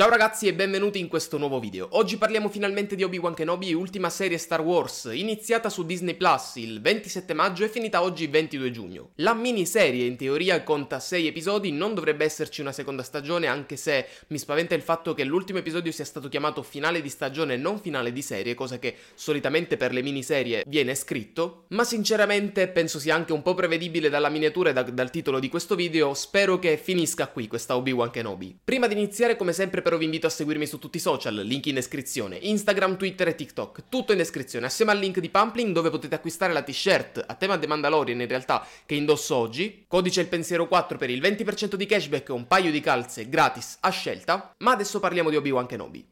Ciao ragazzi e benvenuti in questo nuovo video. Oggi parliamo finalmente di Obi-Wan Kenobi, ultima serie Star Wars, iniziata su Disney Plus il 27 maggio e finita oggi 22 giugno. La miniserie in teoria conta 6 episodi, non dovrebbe esserci una seconda stagione anche se mi spaventa il fatto che l'ultimo episodio sia stato chiamato finale di stagione e non finale di serie, cosa che solitamente per le miniserie viene scritto, ma sinceramente penso sia anche un po' prevedibile dalla miniatura e da, dal titolo di questo video, spero che finisca qui questa Obi-Wan Kenobi. Prima di iniziare come sempre per però vi invito a seguirmi su tutti i social, link in descrizione, Instagram, Twitter e TikTok, tutto in descrizione, assieme al link di Pumpling dove potete acquistare la t-shirt a tema The Mandalorian in realtà che indosso oggi, codice il pensiero 4 per il 20% di cashback e un paio di calze gratis a scelta, ma adesso parliamo di Obi-Wan Kenobi.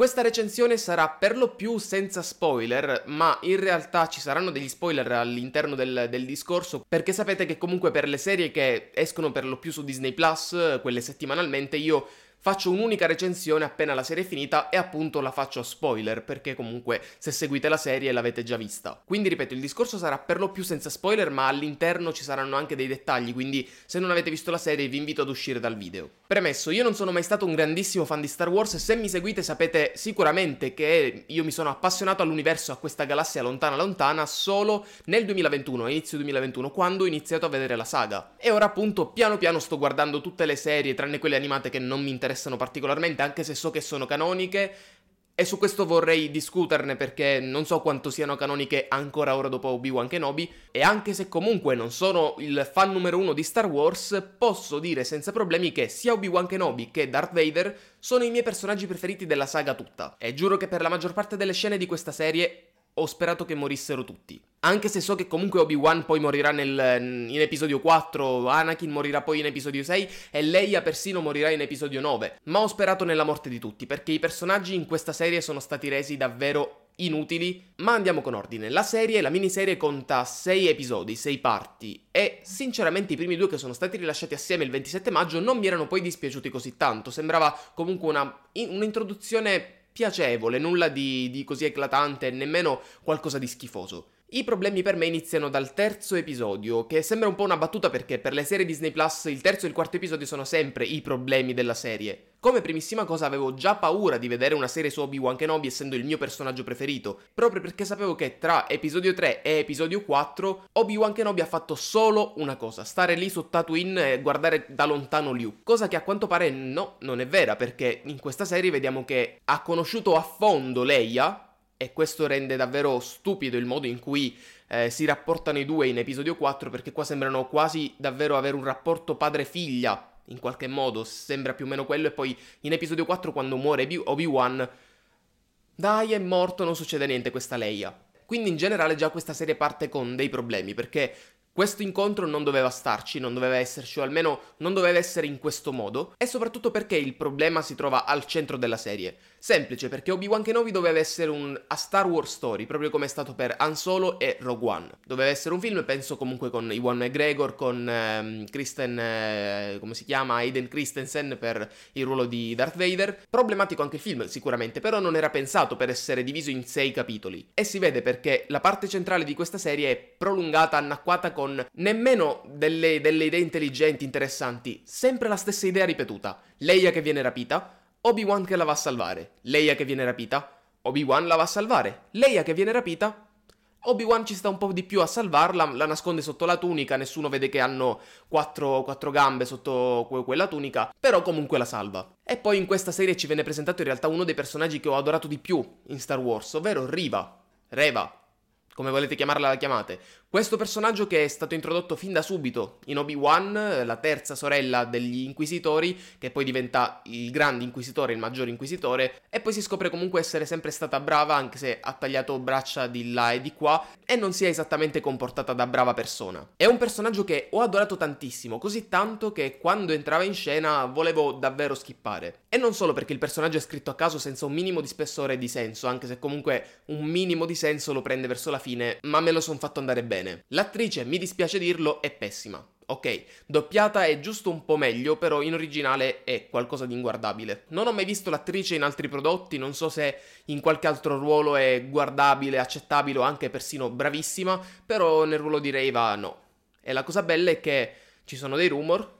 Questa recensione sarà per lo più senza spoiler, ma in realtà ci saranno degli spoiler all'interno del, del, discorso, perché sapete che comunque per le serie che escono per lo più su Disney Plus, quelle settimanalmente, io Faccio un'unica recensione appena la serie è finita e appunto la faccio a spoiler, perché comunque se seguite la serie l'avete già vista. Quindi ripeto, il discorso sarà per lo più senza spoiler, ma all'interno ci saranno anche dei dettagli, quindi se non avete visto la serie vi invito ad uscire dal video. Premesso, io non sono mai stato un grandissimo fan di Star Wars e se mi seguite sapete sicuramente che io mi sono appassionato all'universo, a questa galassia lontana lontana, solo nel 2021, inizio 2021, quando ho iniziato a vedere la saga. E ora appunto piano piano sto guardando tutte le serie, tranne quelle animate che non mi interessano interessano particolarmente, anche se so che sono canoniche. E su questo vorrei discuterne perché non so quanto siano canoniche ancora ora dopo Obi-Wan Kenobi e anche se comunque non sono il fan numero uno di Star Wars, posso dire senza problemi che sia Obi-Wan Kenobi che Darth Vader sono i miei personaggi preferiti della saga tutta. E giuro che per la maggior parte delle scene di questa serie ho sperato che morissero tutti. Anche se so che comunque Obi-Wan poi morirà nel, mm, in episodio 4, Anakin morirà poi in episodio 6 e Leia persino morirà in episodio 9. Ma ho sperato nella morte di tutti perché i personaggi in questa serie sono stati resi davvero inutili. Ma andiamo con ordine. La serie, la miniserie conta 6 episodi, 6 parti e sinceramente i primi due che sono stati rilasciati assieme il 27 maggio non mi erano poi dispiaciuti così tanto. Sembrava comunque una, un'introduzione piacevole, nulla di, di così eclatante, nemmeno qualcosa di schifoso. I problemi per me iniziano dal terzo episodio, che sembra un po' una battuta perché per le serie Disney Plus il terzo e il quarto episodio sono sempre i problemi della serie. Come primissima cosa avevo già paura di vedere una serie su Obi-Wan Kenobi essendo il mio personaggio preferito, proprio perché sapevo che tra episodio 3 e episodio 4 Obi-Wan Kenobi ha fatto solo una cosa, stare lì su Tatooine e guardare da lontano Liu, cosa che a quanto pare no, non è vera, perché in questa serie vediamo che ha conosciuto a fondo Leia, e questo rende davvero stupido il modo in cui eh, si rapportano i due in episodio 4 perché qua sembrano quasi davvero avere un rapporto padre-figlia in qualche modo, sembra più o meno quello e poi in episodio 4 quando muore Obi-Wan dai è morto, non succede niente questa Leia. Quindi in generale già questa serie parte con dei problemi perché questo incontro non doveva starci, non doveva esserci, o almeno non doveva essere in questo modo, e soprattutto perché il problema si trova al centro della serie. Semplice, perché Obi-Wan Kenobi doveva essere un a Star Wars story, proprio come è stato per Han Solo e Rogue One. Doveva essere un film, penso comunque con Iwan McGregor, con ehm, Kristen, eh, come si chiama, Aiden Christensen per il ruolo di Darth Vader. Problematico anche il film, sicuramente, però non era pensato per essere diviso in sei capitoli. E si vede perché la parte centrale di questa serie è prolungata, annacquata con con nemmeno delle, delle idee intelligenti, interessanti, sempre la stessa idea ripetuta. Leia che viene rapita, Obi-Wan che la va a salvare, Leia che viene rapita, Obi-Wan la va a salvare, Leia che viene rapita, Obi-Wan ci sta un po' di più a salvarla, la nasconde sotto la tunica, nessuno vede che hanno quattro, quattro gambe sotto quella tunica, però comunque la salva. E poi in questa serie ci viene presentato in realtà uno dei personaggi che ho adorato di più in Star Wars, ovvero Riva, Reva, come volete chiamarla la chiamate, questo personaggio che è stato introdotto fin da subito in Obi-Wan, la terza sorella degli Inquisitori, che poi diventa il grande Inquisitore, il maggiore Inquisitore, e poi si scopre comunque essere sempre stata brava, anche se ha tagliato braccia di là e di qua, e non si è esattamente comportata da brava persona. È un personaggio che ho adorato tantissimo, così tanto che quando entrava in scena volevo davvero skippare. E non solo perché il personaggio è scritto a caso senza un minimo di spessore e di senso, anche se comunque un minimo di senso lo prende verso la fine, ma me lo sono fatto andare bene bene. L'attrice, mi dispiace dirlo, è pessima. Ok, doppiata è giusto un po' meglio, però in originale è qualcosa di inguardabile. Non ho mai visto l'attrice in altri prodotti, non so se in qualche altro ruolo è guardabile, accettabile o anche persino bravissima, però nel ruolo di Reiva no. E la cosa bella è che ci sono dei rumor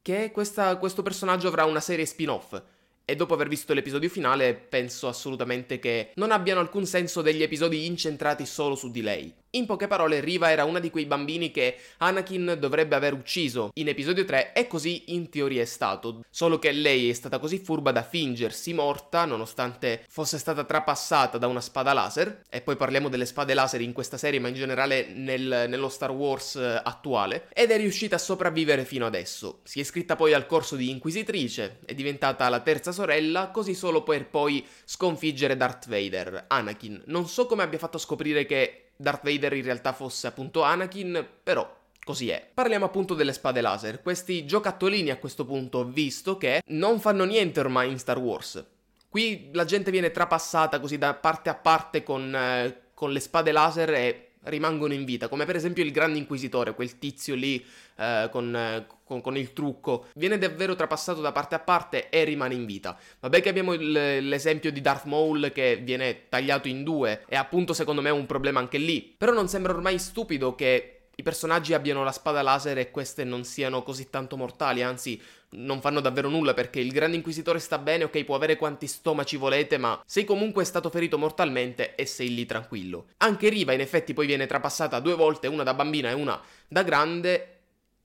che questa, questo personaggio avrà una serie spin-off. E dopo aver visto l'episodio finale, penso assolutamente che non abbiano alcun senso degli episodi incentrati solo su di lei. In poche parole, Riva era una di quei bambini che Anakin dovrebbe aver ucciso in episodio 3 e così in teoria è stato, solo che lei è stata così furba da fingersi morta nonostante fosse stata trapassata da una spada laser, e poi parliamo delle spade laser in questa serie ma in generale nel, nello Star Wars eh, attuale, ed è riuscita a sopravvivere fino adesso. Si è iscritta poi al corso di Inquisitrice, è diventata la terza sorella, così solo per poi sconfiggere Darth Vader, Anakin. Non so come abbia fatto scoprire che Darth Vader in realtà fosse appunto Anakin, però Così è. Parliamo appunto delle spade laser, questi giocattolini a questo punto, visto che non fanno niente ormai in Star Wars. Qui la gente viene trapassata così da parte a parte con, eh, con le spade laser e rimangono in vita, come per esempio il Grande Inquisitore, quel tizio lì eh, con, eh, con, con, il trucco, viene davvero trapassato da parte a parte e rimane in vita. Vabbè che abbiamo il, l'esempio di Darth Maul che viene tagliato in due, e appunto secondo me è un problema anche lì, però non sembra ormai stupido che i personaggi abbiano la spada laser e queste non siano così tanto mortali, anzi non fanno davvero nulla perché il grande inquisitore sta bene, ok, può avere quanti stomaci volete, ma sei comunque stato ferito mortalmente e sei lì tranquillo. Anche Riva in effetti poi viene trapassata due volte, una da bambina e una da grande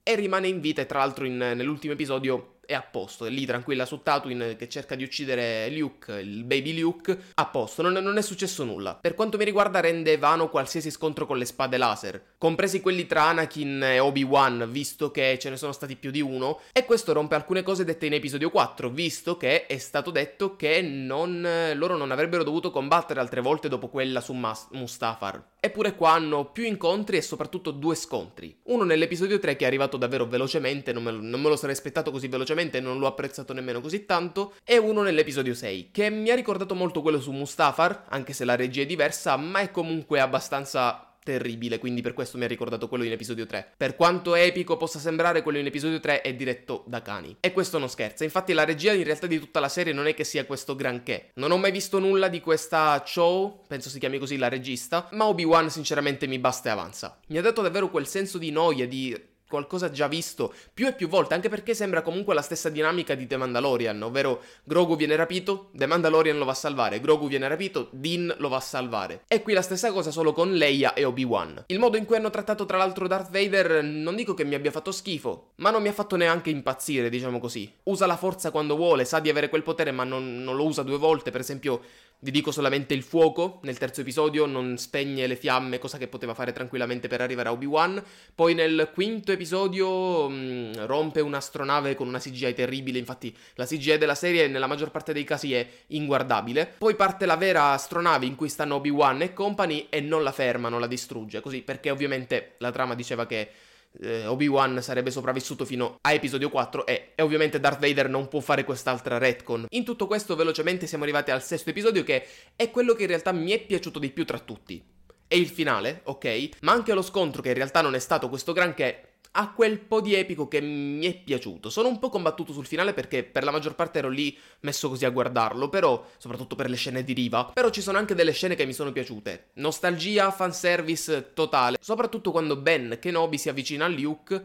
e rimane in vita e tra l'altro in, nell'ultimo episodio è a posto, è lì tranquilla su Tatooine che cerca di uccidere Luke, il baby Luke, a posto, non, non è successo nulla. Per quanto mi riguarda rende vano qualsiasi scontro con le spade laser, compresi quelli tra Anakin e Obi-Wan, visto che ce ne sono stati più di uno, e questo rompe alcune cose dette in episodio 4, visto che è stato detto che non, loro non avrebbero dovuto combattere altre volte dopo quella su Mas- Mustafar. Eppure qua hanno più incontri e soprattutto due scontri. Uno nell'episodio 3 che è arrivato davvero velocemente, non me lo, non me lo sarei aspettato così velocemente, onestamente non l'ho apprezzato nemmeno così tanto, e uno nell'episodio 6, che mi ha ricordato molto quello su Mustafar, anche se la regia è diversa, ma è comunque abbastanza terribile, quindi per questo mi ha ricordato quello in episodio 3. Per quanto epico possa sembrare, quello in episodio 3 è diretto da cani. E questo non scherza, infatti la regia in realtà di tutta la serie non è che sia questo granché. Non ho mai visto nulla di questa Cho, penso si chiami così la regista, ma Obi-Wan sinceramente mi basta e avanza. Mi ha dato davvero quel senso di noia, di qualcosa già visto più e più volte, anche perché sembra comunque la stessa dinamica di The Mandalorian, ovvero Grogu viene rapito, The Mandalorian lo va a salvare, Grogu viene rapito, Dean lo va a salvare. E qui la stessa cosa solo con Leia e Obi-Wan. Il modo in cui hanno trattato tra l'altro Darth Vader non dico che mi abbia fatto schifo, ma non mi ha fatto neanche impazzire, diciamo così. Usa la forza quando vuole, sa di avere quel potere ma non, non lo usa due volte, per esempio vi dico solamente il fuoco, nel terzo episodio non spegne le fiamme, cosa che poteva fare tranquillamente per arrivare a Obi-Wan. Poi nel quinto episodio mh, mm, rompe un'astronave con una CGI terribile, infatti la CGI della serie nella maggior parte dei casi è inguardabile. Poi parte la vera astronave in cui stanno Obi-Wan e company e non la ferma, non la distrugge, così perché ovviamente la trama diceva che eh, Obi-Wan sarebbe sopravvissuto fino a episodio 4 e, e, ovviamente Darth Vader non può fare quest'altra retcon. In tutto questo velocemente siamo arrivati al sesto episodio che è quello che in realtà mi è piaciuto di più tra tutti. E il finale, ok, ma anche lo scontro che in realtà non è stato questo granché ha quel po' di epico che mi è piaciuto. Sono un po' combattuto sul finale perché per la maggior parte ero lì messo così a guardarlo, però, soprattutto per le scene di Riva, però ci sono anche delle scene che mi sono piaciute. Nostalgia, fanservice totale, soprattutto quando Ben Kenobi si avvicina a Luke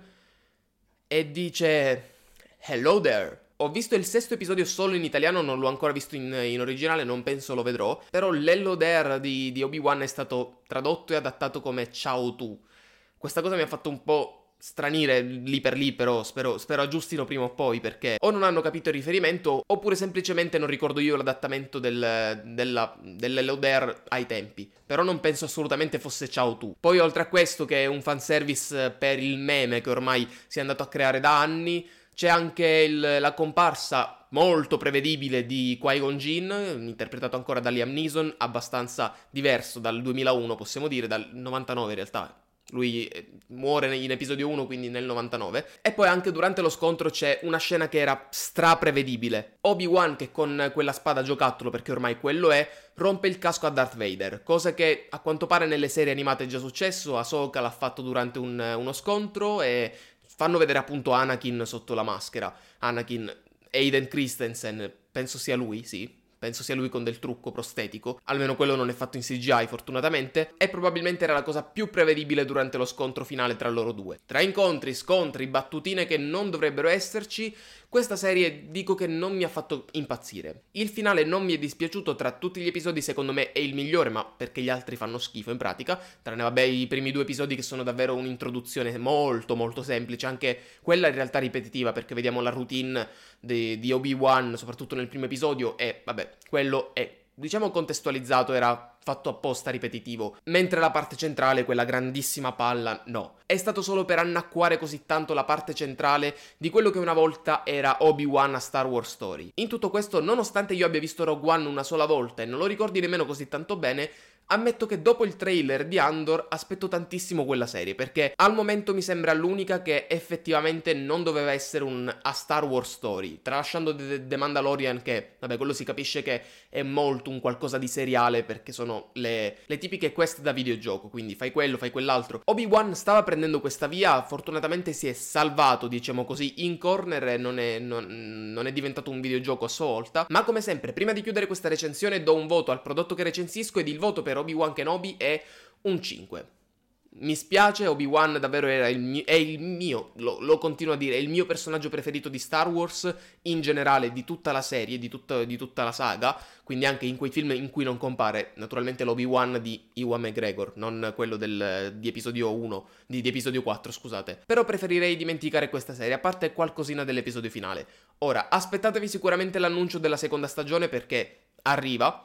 e dice Hello there. Ho visto il sesto episodio solo in italiano, non l'ho ancora visto in, in originale, non penso lo vedrò, però l'Hello there di, di Obi-Wan è stato tradotto e adattato come Ciao tu. Questa cosa mi ha fatto un po' stranire lì per lì, però spero, spero aggiustino prima o poi perché o non hanno capito il riferimento oppure semplicemente non ricordo io l'adattamento del, della, dell'Elodare ai tempi. Però non penso assolutamente fosse Ciao tu. Poi oltre a questo che è un fanservice per il meme che ormai si è andato a creare da anni, c'è anche il, la comparsa molto prevedibile di Qui-Gon Jinn, interpretato ancora da Liam Neeson, abbastanza diverso dal 2001 possiamo dire, dal 99 in realtà, lui eh, muore in episodio 1, quindi nel 99. E poi anche durante lo scontro c'è una scena che era straprevedibile. Obi-Wan che con quella spada giocattolo, perché ormai quello è, rompe il casco a Darth Vader, cosa che a quanto pare nelle serie animate è già successo, Ahsoka l'ha fatto durante un, uno scontro e fanno vedere appunto Anakin sotto la maschera. Anakin, Aiden Christensen, penso sia lui, sì, penso sia lui con del trucco prostetico, almeno quello non è fatto in CGI fortunatamente, e probabilmente era la cosa più prevedibile durante lo scontro finale tra loro due. Tra incontri, scontri, battutine che non dovrebbero esserci, questa serie dico che non mi ha fatto impazzire. Il finale non mi è dispiaciuto, tra tutti gli episodi secondo me è il migliore, ma perché gli altri fanno schifo in pratica, tranne vabbè i primi due episodi che sono davvero un'introduzione molto molto semplice, anche quella in realtà ripetitiva perché vediamo la routine di, di Obi-Wan soprattutto nel primo episodio e vabbè quello è, diciamo, contestualizzato, era fatto apposta ripetitivo, mentre la parte centrale, quella grandissima palla, no. È stato solo per annacquare così tanto la parte centrale di quello che una volta era Obi-Wan a Star Wars Story. In tutto questo, nonostante io abbia visto Rogue One una sola volta e non lo ricordi nemmeno così tanto bene, Ammetto che dopo il trailer di Andor aspetto tantissimo quella serie perché al momento mi sembra l'unica che effettivamente non doveva essere un a Star Wars story, tralasciando The, Mandalorian che, vabbè, quello si capisce che è molto un qualcosa di seriale perché sono le, le tipiche quest da videogioco, quindi fai quello, fai quell'altro. Obi-Wan stava prendendo questa via, fortunatamente si è salvato, diciamo così, in corner e non è, non, non è diventato un videogioco a sua volta. Ma come sempre, prima di chiudere questa recensione do un voto al prodotto che recensisco ed il voto per Obi-Wan Kenobi è un 5. Mi spiace, Obi-Wan davvero era il mio, è il mio, lo, lo, continuo a dire, è il mio personaggio preferito di Star Wars in generale, di tutta la serie, di, tutto, di tutta la saga, quindi anche in quei film in cui non compare naturalmente l'Obi-Wan di Iwan McGregor, non quello del, di episodio 1, di, di episodio 4, scusate. Però preferirei dimenticare questa serie, a parte qualcosina dell'episodio finale. Ora, aspettatevi sicuramente l'annuncio della seconda stagione perché arriva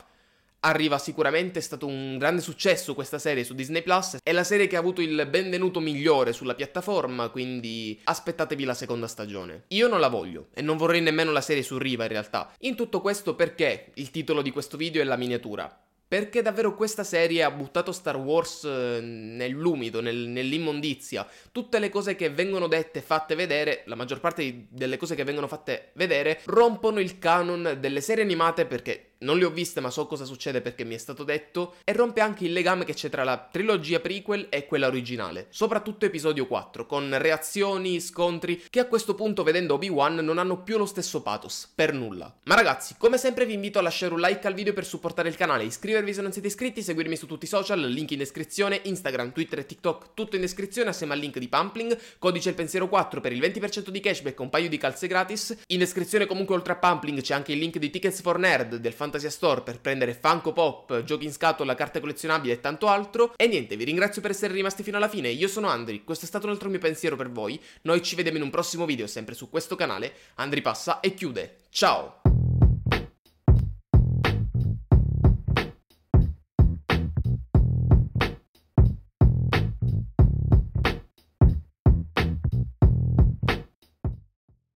arriva sicuramente, è stato un grande successo questa serie su Disney Plus, è la serie che ha avuto il benvenuto migliore sulla piattaforma, quindi aspettatevi la seconda stagione. Io non la voglio e non vorrei nemmeno la serie su Riva in realtà. In tutto questo perché il titolo di questo video è la miniatura? Perché davvero questa serie ha buttato Star Wars eh, nell'umido, nel, nell'immondizia. Tutte le cose che vengono dette, fatte vedere, la maggior parte delle cose che vengono fatte vedere, rompono il canon delle serie animate perché non le ho viste ma so cosa succede perché mi è stato detto, e rompe anche il legame che c'è tra la trilogia prequel e quella originale, soprattutto episodio 4, con reazioni, scontri, che a questo punto vedendo Obi-Wan non hanno più lo stesso pathos, per nulla. Ma ragazzi, come sempre vi invito a lasciare un like al video per supportare il canale, iscrivervi se non siete iscritti, seguirmi su tutti i social, link in descrizione, Instagram, Twitter e TikTok, tutto in descrizione assieme al link di Pumpling, codice il pensiero 4 per il 20% di cashback e un paio di calze gratis, in descrizione comunque oltre a Pumpling c'è anche il link di Tickets for Nerd del fan Fantasia Store per prendere Funko Pop, giochi in scatola, carte collezionabili e tanto altro. E niente, vi ringrazio per essere rimasti fino alla fine. Io sono Andri, questo è stato un altro mio pensiero per voi. Noi ci vediamo in un prossimo video, sempre su questo canale. Andri passa e chiude. Ciao!